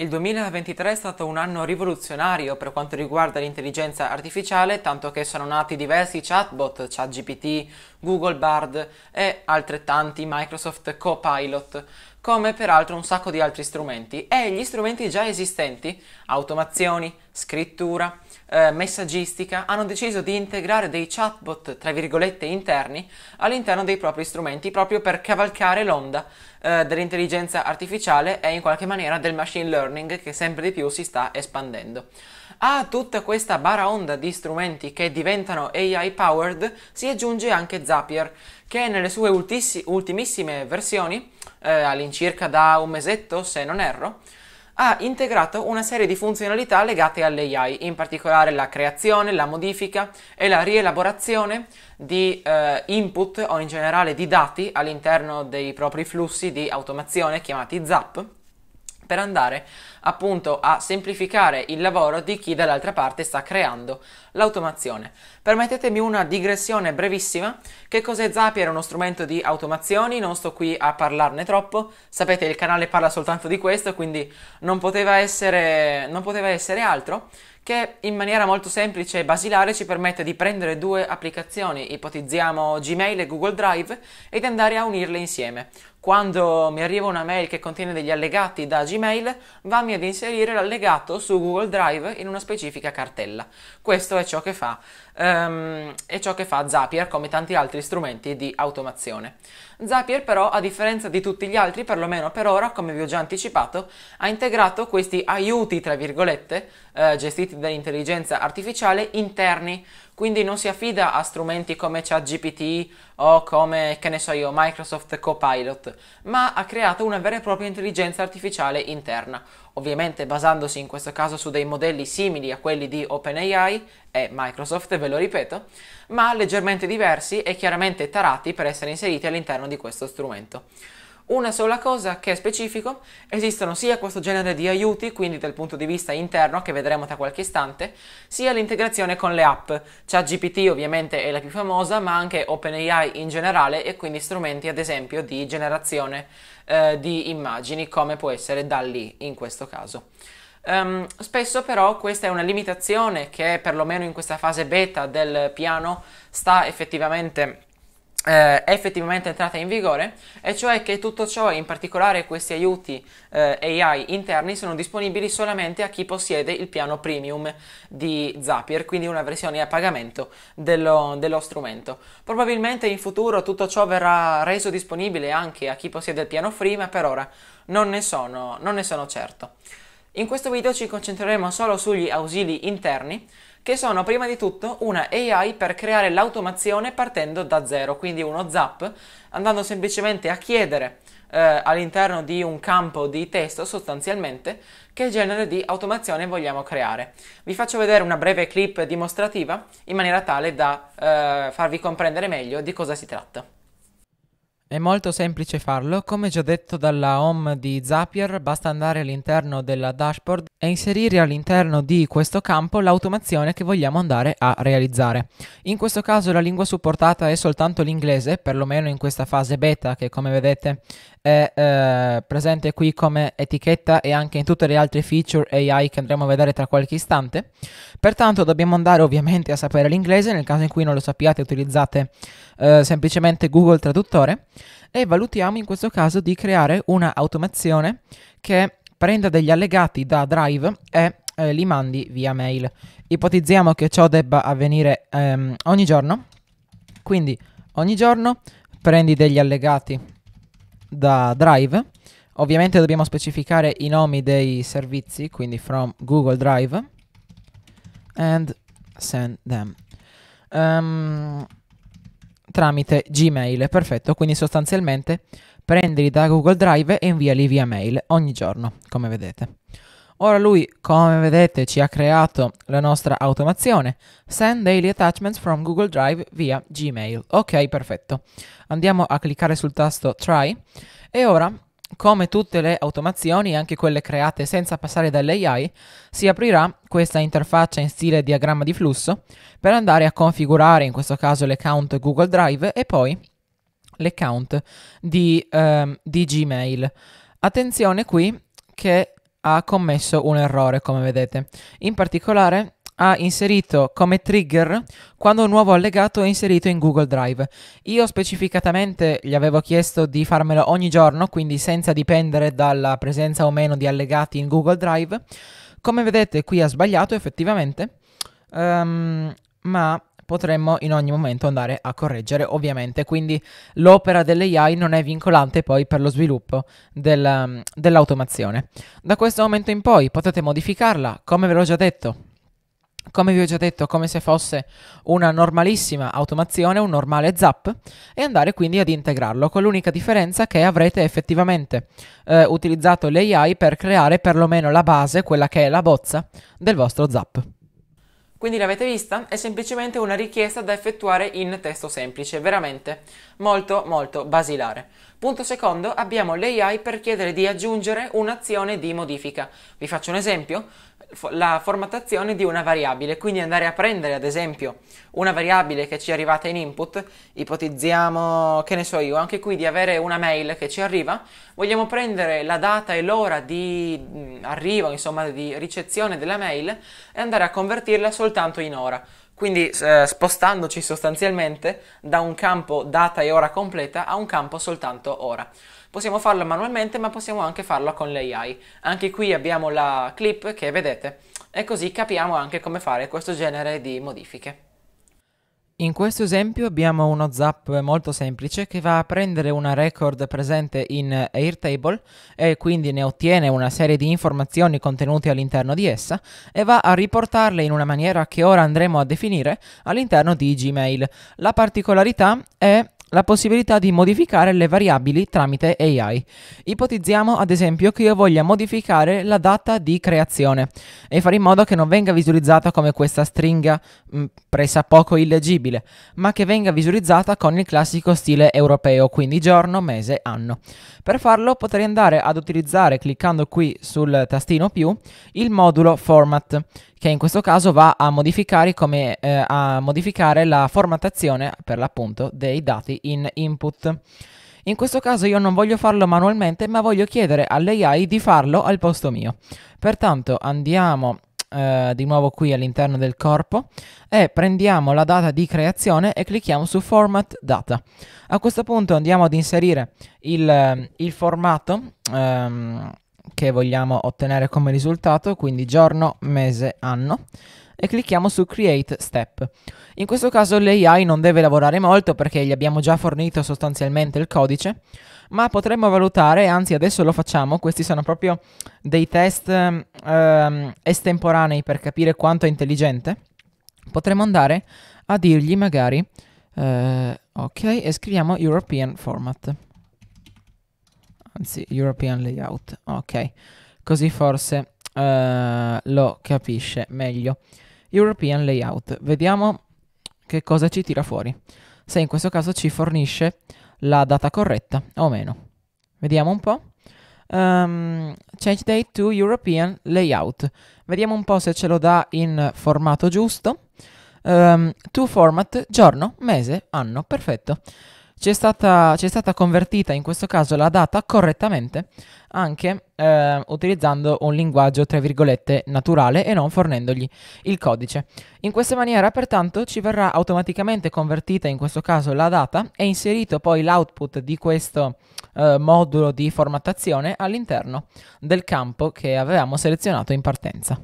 Il 2023 è stato un anno rivoluzionario per quanto riguarda l'intelligenza artificiale, tanto che sono nati diversi chatbot, ChatGPT, Google Bard e altrettanti Microsoft Copilot, come peraltro un sacco di altri strumenti e gli strumenti già esistenti, automazioni, scrittura, eh, messaggistica hanno deciso di integrare dei chatbot, tra virgolette, interni all'interno dei propri strumenti proprio per cavalcare l'onda eh, dell'intelligenza artificiale e in qualche maniera del machine learning che sempre di più si sta espandendo. A tutta questa baraonda di strumenti che diventano AI powered si aggiunge anche Zapier, che nelle sue ultiss- ultimissime versioni, eh, all'incirca da un mesetto se non erro, ha integrato una serie di funzionalità legate all'AI, in particolare la creazione, la modifica e la rielaborazione di eh, input o in generale di dati all'interno dei propri flussi di automazione chiamati ZAP per andare appunto a semplificare il lavoro di chi dall'altra parte sta creando l'automazione. Permettetemi una digressione brevissima. Che cos'è Zapier? È uno strumento di automazioni, non sto qui a parlarne troppo. Sapete, il canale parla soltanto di questo, quindi non poteva essere, non poteva essere altro che in maniera molto semplice e basilare ci permette di prendere due applicazioni, ipotizziamo Gmail e Google Drive, ed andare a unirle insieme. Quando mi arriva una mail che contiene degli allegati da Gmail, vammi ad inserire l'allegato su Google Drive in una specifica cartella. Questo è ciò che fa um, ehm, è ciò che fa Zapier come tanti altri strumenti di automazione. Zapier però, a differenza di tutti gli altri, perlomeno per ora, come vi ho già anticipato, ha integrato questi aiuti, tra virgolette, eh, gestiti dall'intelligenza artificiale interni, quindi non si affida a strumenti come ChatGPT o come, che ne so io, Microsoft Copilot, ma ha creato una vera e propria intelligenza artificiale interna, ovviamente basandosi in questo caso su dei modelli simili a quelli di OpenAI e Microsoft, ve lo ripeto, ma leggermente diversi e chiaramente tarati per essere inseriti all'interno di questo strumento. Una sola cosa che è specifico, esistono sia questo genere di aiuti, quindi dal punto di vista interno, che vedremo tra qualche istante, sia l'integrazione con le app. ChatGPT ovviamente è la più famosa, ma anche OpenAI in generale e quindi strumenti ad esempio di generazione eh, di immagini, come può essere DALI in questo caso. Um, spesso però questa è una limitazione che perlomeno in questa fase beta del piano sta effettivamente eh, è effettivamente entrata in vigore e cioè che tutto ciò, in particolare questi aiuti eh, AI interni, sono disponibili solamente a chi possiede il piano premium di Zapier, quindi una versione a pagamento dello, dello strumento. Probabilmente in futuro tutto ciò verrà reso disponibile anche a chi possiede il piano free, ma per ora non ne sono, non ne sono certo. In questo video ci concentreremo solo sugli ausili interni che sono prima di tutto una AI per creare l'automazione partendo da zero, quindi uno zap, andando semplicemente a chiedere eh, all'interno di un campo di testo sostanzialmente che genere di automazione vogliamo creare. Vi faccio vedere una breve clip dimostrativa in maniera tale da eh, farvi comprendere meglio di cosa si tratta. È molto semplice farlo, come già detto dalla home di Zapier, basta andare all'interno della dashboard e inserire all'interno di questo campo l'automazione che vogliamo andare a realizzare. In questo caso la lingua supportata è soltanto l'inglese, perlomeno in questa fase beta che come vedete è eh, presente qui come etichetta e anche in tutte le altre feature AI che andremo a vedere tra qualche istante. Pertanto dobbiamo andare ovviamente a sapere l'inglese, nel caso in cui non lo sappiate utilizzate eh, semplicemente Google Traduttore e valutiamo in questo caso di creare una automazione che prenda degli allegati da Drive e eh, li mandi via mail. Ipotizziamo che ciò debba avvenire ehm, ogni giorno, quindi ogni giorno prendi degli allegati da Drive, ovviamente dobbiamo specificare i nomi dei servizi, quindi from Google Drive, and send them. Um, tramite Gmail, perfetto, quindi sostanzialmente prendili da Google Drive e inviali via mail ogni giorno, come vedete. Ora lui, come vedete, ci ha creato la nostra automazione. Send daily attachments from Google Drive via Gmail. Ok, perfetto. Andiamo a cliccare sul tasto Try e ora, come tutte le automazioni, anche quelle create senza passare dall'AI, si aprirà questa interfaccia in stile diagramma di flusso per andare a configurare in questo caso l'account Google Drive e poi l'account di, ehm, di Gmail. Attenzione qui che ha commesso un errore, come vedete. In particolare ha inserito come trigger quando un nuovo allegato è inserito in Google Drive. Io specificatamente gli avevo chiesto di farmelo ogni giorno, quindi senza dipendere dalla presenza o meno di allegati in Google Drive. Come vedete qui ha sbagliato effettivamente, um, ma potremmo in ogni momento andare a correggere ovviamente, quindi l'opera dell'AI non è vincolante poi per lo sviluppo del, mm, dell'automazione. Da questo momento in poi potete modificarla, come ve l'ho già detto, come vi ho già detto, come se fosse una normalissima automazione, un normale zap, e andare quindi ad integrarlo, con l'unica differenza che avrete effettivamente eh, utilizzato l'AI per creare perlomeno la base, quella che è la bozza del vostro zap. Quindi l'avete vista? È semplicemente una richiesta da effettuare in testo semplice, veramente molto molto basilare. Punto secondo, abbiamo l'AI per chiedere di aggiungere un'azione di modifica. Vi faccio un esempio la formattazione di una variabile, quindi andare a prendere ad esempio una variabile che ci è arrivata in input, ipotizziamo che ne so io, anche qui di avere una mail che ci arriva, vogliamo prendere la data e l'ora di arrivo, insomma di ricezione della mail e andare a convertirla soltanto in ora. Quindi eh, spostandoci sostanzialmente da un campo data e ora completa a un campo soltanto ora. Possiamo farlo manualmente ma possiamo anche farlo con l'AI. Anche qui abbiamo la clip che vedete e così capiamo anche come fare questo genere di modifiche. In questo esempio abbiamo uno zap molto semplice che va a prendere una record presente in Airtable e quindi ne ottiene una serie di informazioni contenute all'interno di essa e va a riportarle in una maniera che ora andremo a definire all'interno di Gmail. La particolarità è la possibilità di modificare le variabili tramite AI. Ipotizziamo ad esempio che io voglia modificare la data di creazione e fare in modo che non venga visualizzata come questa stringa mm, pressa poco illeggibile, ma che venga visualizzata con il classico stile europeo, quindi giorno, mese, anno. Per farlo potrei andare ad utilizzare, cliccando qui sul tastino più, il modulo format che in questo caso va a modificare, come, eh, a modificare la formattazione per l'appunto dei dati in input. In questo caso io non voglio farlo manualmente ma voglio chiedere all'AI di farlo al posto mio. Pertanto andiamo eh, di nuovo qui all'interno del corpo e prendiamo la data di creazione e clicchiamo su Format Data. A questo punto andiamo ad inserire il, il formato. Ehm, che vogliamo ottenere come risultato, quindi giorno, mese, anno, e clicchiamo su Create Step. In questo caso l'AI non deve lavorare molto perché gli abbiamo già fornito sostanzialmente il codice, ma potremmo valutare, anzi adesso lo facciamo, questi sono proprio dei test ehm, ehm estemporanei per capire quanto è intelligente, potremmo andare a dirgli magari, eh, ok, e scriviamo European Format anzi European Layout, ok, così forse uh, lo capisce meglio. European Layout, vediamo che cosa ci tira fuori, se in questo caso ci fornisce la data corretta o meno. Vediamo un po'. Um, change date to European Layout. Vediamo un po' se ce lo dà in formato giusto. Um, to format, giorno, mese, anno, perfetto c'è stata, c'è stata convertita in questo caso la data correttamente anche eh, utilizzando un linguaggio tra virgolette naturale e non fornendogli il codice. In questa maniera pertanto ci verrà automaticamente convertita in questo caso la data e inserito poi l'output di questo eh, modulo di formattazione all'interno del campo che avevamo selezionato in partenza.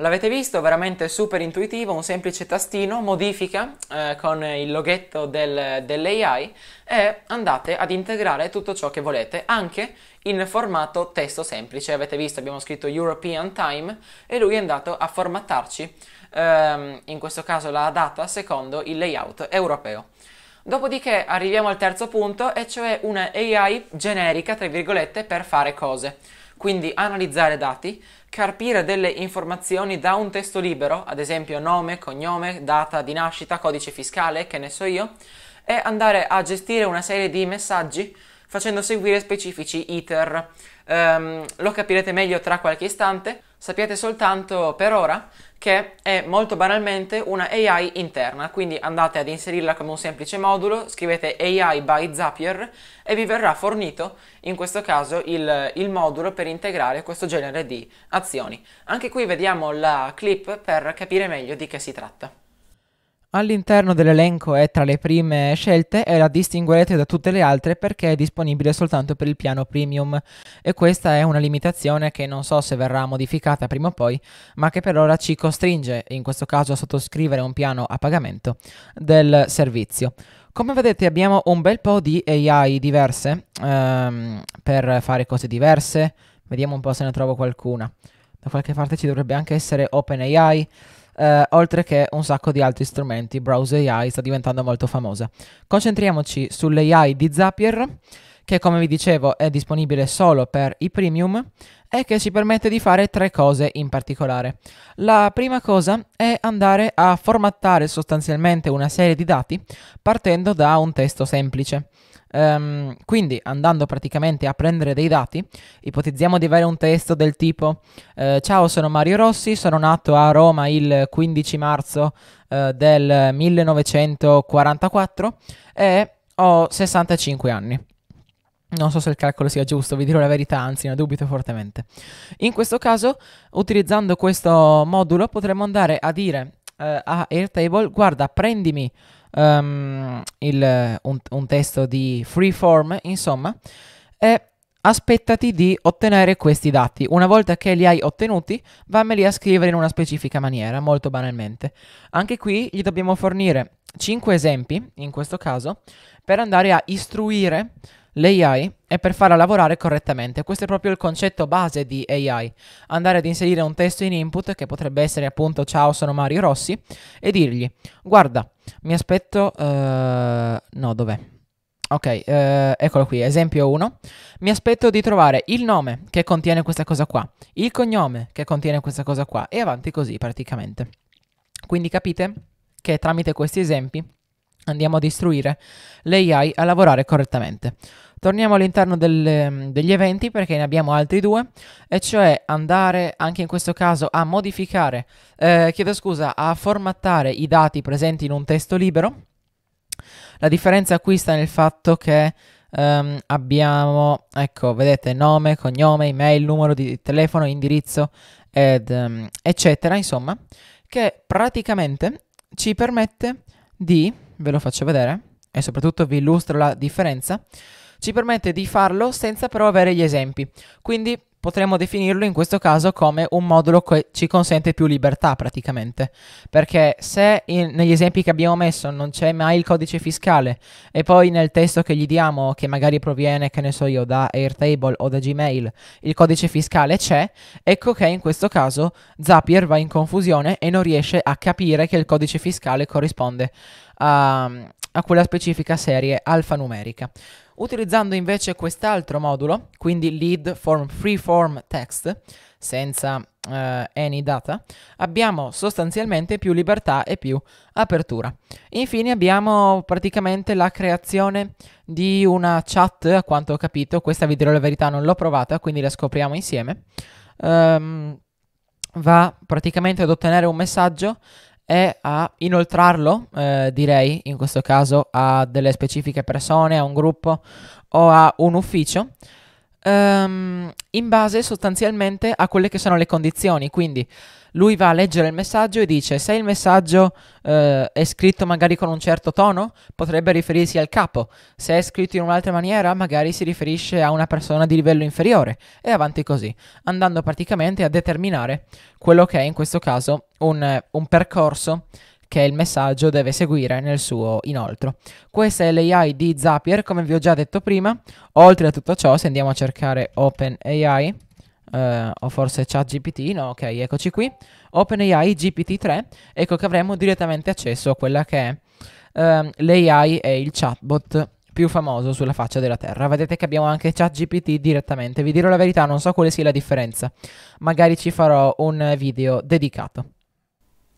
L'avete visto, veramente super intuitivo, un semplice tastino, modifica eh, con il loghetto del, dell'AI e andate ad integrare tutto ciò che volete, anche in formato testo semplice. Avete visto, abbiamo scritto European Time e lui è andato a formattarci, ehm, in questo caso la data secondo il layout europeo. Dopodiché arriviamo al terzo punto, e cioè una AI generica, tra virgolette, per fare cose quindi analizzare dati, carpire delle informazioni da un testo libero, ad esempio nome, cognome, data di nascita, codice fiscale, che ne so io, e andare a gestire una serie di messaggi facendo seguire specifici iter. Um, lo capirete meglio tra qualche istante. Sappiate soltanto per ora che è molto banalmente una AI interna, quindi andate ad inserirla come un semplice modulo, scrivete AI by Zapier e vi verrà fornito in questo caso il, il modulo per integrare questo genere di azioni. Anche qui vediamo la clip per capire meglio di che si tratta. All'interno dell'elenco e tra le prime scelte e la distinguerete da tutte le altre perché è disponibile soltanto per il piano premium e questa è una limitazione che non so se verrà modificata prima o poi ma che per ora ci costringe in questo caso a sottoscrivere un piano a pagamento del servizio. Come vedete abbiamo un bel po' di AI diverse ehm, per fare cose diverse, vediamo un po' se ne trovo qualcuna. Da qualche parte ci dovrebbe anche essere OpenAI, eh, oltre che un sacco di altri strumenti. Browse AI sta diventando molto famosa. Concentriamoci sull'AI di Zapier che come vi dicevo è disponibile solo per i premium e che ci permette di fare tre cose in particolare. La prima cosa è andare a formattare sostanzialmente una serie di dati partendo da un testo semplice. Um, quindi andando praticamente a prendere dei dati, ipotizziamo di avere un testo del tipo eh, Ciao, sono Mario Rossi, sono nato a Roma il 15 marzo eh, del 1944 e ho 65 anni. Non so se il calcolo sia giusto, vi dirò la verità, anzi ne dubito fortemente. In questo caso, utilizzando questo modulo, potremmo andare a dire eh, a Airtable, guarda, prendimi um, il, un, un, testo di freeform, insomma, e aspettati di ottenere questi dati. Una volta che li hai ottenuti, vammeli a scrivere in una specifica maniera, molto banalmente. Anche qui gli dobbiamo fornire 5 esempi, in questo caso, per andare a istruire L'AI è per farla lavorare correttamente, questo è proprio il concetto base di AI, andare ad inserire un testo in input che potrebbe essere appunto ciao sono Mario Rossi e dirgli guarda mi aspetto... Uh, no dov'è? Ok, eh, eccolo qui, esempio 1. Mi aspetto di trovare il nome che contiene questa cosa qua, il cognome che contiene questa cosa qua e avanti così praticamente. Quindi capite che tramite questi esempi andiamo ad istruire l'AI a lavorare correttamente. Torniamo all'interno del, ehm, degli eventi perché ne abbiamo altri due, e cioè andare anche in questo caso a modificare, eh, chiedo scusa, a formattare i dati presenti in un testo libero. La differenza qui sta nel fatto che ehm, abbiamo, ecco, vedete, nome, cognome, email, numero di telefono, indirizzo, ed, ehm, eccetera, insomma, che praticamente ci permette di, ve lo faccio vedere, e soprattutto vi illustro la differenza, ci permette di farlo senza però avere gli esempi. Quindi potremmo definirlo in questo caso come un modulo che ci consente più libertà praticamente, perché se in, negli esempi che abbiamo messo non c'è mai il codice fiscale e poi nel testo che gli diamo, che magari proviene, che ne so io, da Airtable o da Gmail, il codice fiscale c'è, ecco che in questo caso Zapier va in confusione e non riesce a capire che il codice fiscale corrisponde a, a quella specifica serie alfanumerica utilizzando invece quest'altro modulo, quindi lead form freeform text, senza eh, any data, abbiamo sostanzialmente più libertà e più apertura. Infine abbiamo praticamente la creazione di una chat, a quanto ho capito, questa vi dirò la verità non l'ho provata, quindi la scopriamo insieme. Um, va praticamente ad ottenere un messaggio è a inoltrarlo, eh, direi in questo caso, a delle specifiche persone, a un gruppo o a un ufficio um, in base sostanzialmente a quelle che sono le condizioni. Quindi lui va a leggere il messaggio e dice se il messaggio eh, è scritto magari con un certo tono potrebbe riferirsi al capo, se è scritto in un'altra maniera magari si riferisce a una persona di livello inferiore e avanti così, andando praticamente a determinare quello che è in questo caso un, un percorso che il messaggio deve seguire nel suo inoltro. Questa è l'AI di Zapier, come vi ho già detto prima. Oltre a tutto ciò, se andiamo a cercare OpenAI, Uh, o forse ChatGPT, no, ok, eccoci qui, OpenAI GPT-3, ecco che avremo direttamente accesso a quella che è uh, ehm, l'AI e il chatbot più famoso sulla faccia della Terra. Vedete che abbiamo anche ChatGPT direttamente, vi dirò la verità, non so quale sia la differenza, magari ci farò un video dedicato.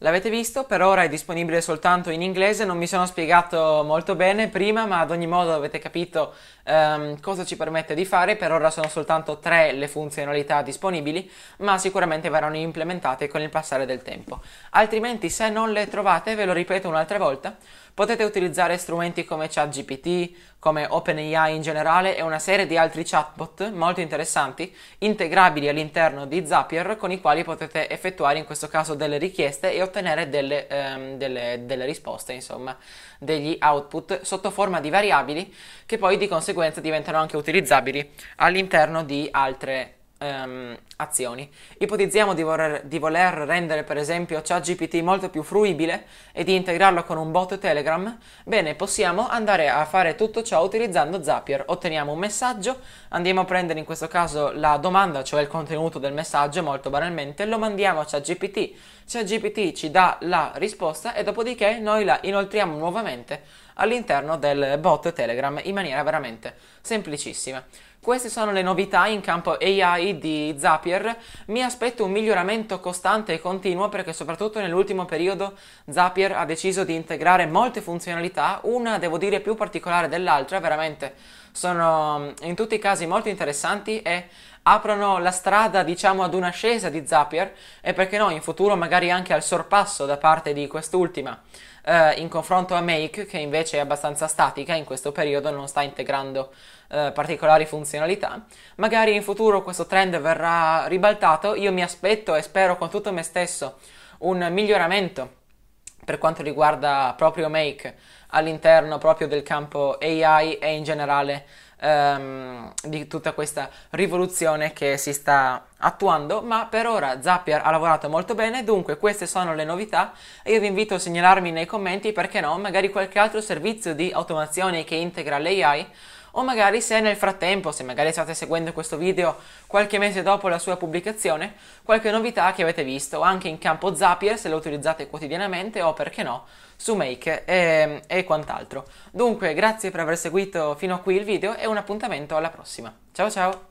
L'avete visto, per ora è disponibile soltanto in inglese, non mi sono spiegato molto bene prima, ma ad ogni modo avete capito ehm, cosa ci permette di fare, per ora sono soltanto tre le funzionalità disponibili, ma sicuramente verranno implementate con il passare del tempo. Altrimenti se non le trovate, ve lo ripeto un'altra volta, Potete utilizzare strumenti come ChatGPT, come OpenAI in generale e una serie di altri chatbot molto interessanti integrabili all'interno di Zapier con i quali potete effettuare in questo caso delle richieste e ottenere delle, ehm, delle, delle risposte, insomma, degli output sotto forma di variabili che poi di conseguenza diventano anche utilizzabili all'interno di altre ehm, azioni. Ipotizziamo di voler, di voler rendere per esempio ChatGPT molto più fruibile e di integrarlo con un bot Telegram. Bene, possiamo andare a fare tutto ciò utilizzando Zapier. Otteniamo un messaggio, andiamo a prendere in questo caso la domanda, cioè il contenuto del messaggio molto banalmente, lo mandiamo a ChatGPT. ChatGPT ci dà la risposta e dopodiché noi la inoltriamo nuovamente all'interno del bot Telegram in maniera veramente semplicissima. Queste sono le novità in campo AI di Zapier. Mi aspetto un miglioramento costante e continuo perché soprattutto nell'ultimo periodo Zapier ha deciso di integrare molte funzionalità, una devo dire più particolare dell'altra, veramente sono mm, in tutti i casi molto interessanti e aprono la strada, diciamo, ad un'ascesa di Zapier e perché no, in futuro magari anche al sorpasso da parte di quest'ultima, eh, in confronto a Make, che invece è abbastanza statica, in questo periodo non sta integrando eh, particolari funzionalità. Magari in futuro questo trend verrà ribaltato, io mi aspetto e spero con tutto me stesso un miglioramento per quanto riguarda proprio Make all'interno proprio del campo AI e in generale ehm, di tutta questa rivoluzione che si sta attuando, ma per ora Zapier ha lavorato molto bene, dunque queste sono le novità e io vi invito a segnalarmi nei commenti perché no, magari qualche altro servizio di automazione che integra l'AI o magari se nel frattempo, se magari state seguendo questo video qualche mese dopo la sua pubblicazione, qualche novità che avete visto anche in campo Zapier se lo utilizzate quotidianamente o perché no su Make e, ehm, e quant'altro. Dunque grazie per aver seguito fino a qui il video e un appuntamento alla prossima. Ciao ciao!